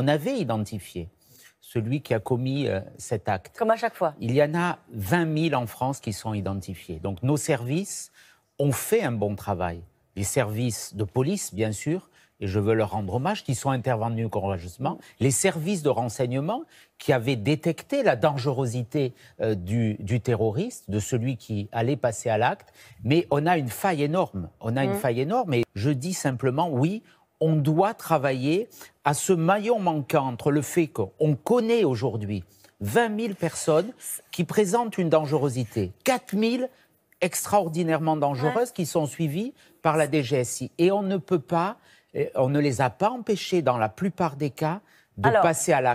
On avait identifié celui qui a commis euh, cet acte. Comme à chaque fois. Il y en a 20 000 en France qui sont identifiés. Donc nos services ont fait un bon travail. Les services de police, bien sûr, et je veux leur rendre hommage, qui sont intervenus courageusement, les services de renseignement qui avaient détecté la dangerosité euh, du, terroriste, de celui qui allait passer à l'acte. Mais on a une faille énorme. On a une mmh. faille énorme. Et je dis simplement, oui, on doit travailler à ce maillon manquant entre le fait qu'on connaît aujourd'hui 20 000 personnes qui présentent une dangerosité, 4 000 extraordinairement dangereuses qui sont suivies par la DGSI. Et on ne peut pas, euh, on ne les a pas empêchées dans la plupart des cas de passer à la